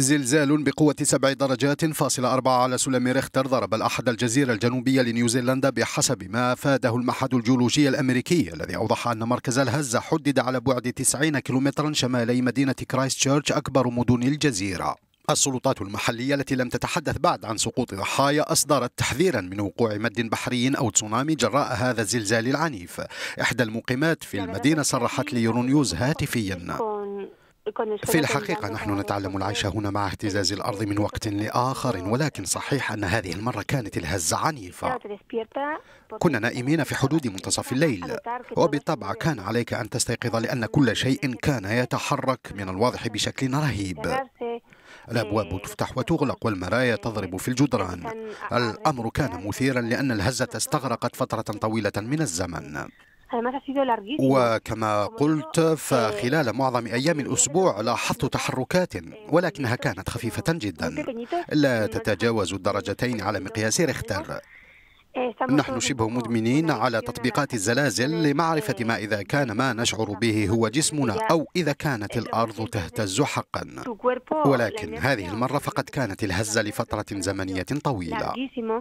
زلزال بقوة سبع درجات فاصل أربعة على سلم ريختر ضرب الأحد الجزيرة الجنوبية لنيوزيلندا بحسب ما أفاده المعهد الجيولوجي الأمريكي الذي أوضح أن مركز الهزة حدد على بعد 90 كيلومترا شمالي مدينة تشيرش أكبر مدن الجزيرة السلطات المحلية التي لم تتحدث بعد عن سقوط ضحايا أصدرت تحذيرا من وقوع مد بحري أو تسونامي جراء هذا الزلزال العنيف إحدى المقيمات في المدينة صرحت ليورونيوز هاتفيا في الحقيقة نحن نتعلم العيش هنا مع اهتزاز الأرض من وقت لآخر ولكن صحيح أن هذه المرة كانت الهزة عنيفة كنا نائمين في حدود منتصف الليل وبالطبع كان عليك أن تستيقظ لأن كل شيء كان يتحرك من الواضح بشكل رهيب الأبواب تفتح وتغلق والمرايا تضرب في الجدران الأمر كان مثيرا لأن الهزة استغرقت فترة طويلة من الزمن وكما قلت فخلال معظم أيام الأسبوع لاحظت تحركات ولكنها كانت خفيفة جدا لا تتجاوز الدرجتين على مقياس ريختر نحن شبه مدمنين على تطبيقات الزلازل لمعرفة ما إذا كان ما نشعر به هو جسمنا أو إذا كانت الأرض تهتز حقا ولكن هذه المرة فقد كانت الهزة لفترة زمنية طويلة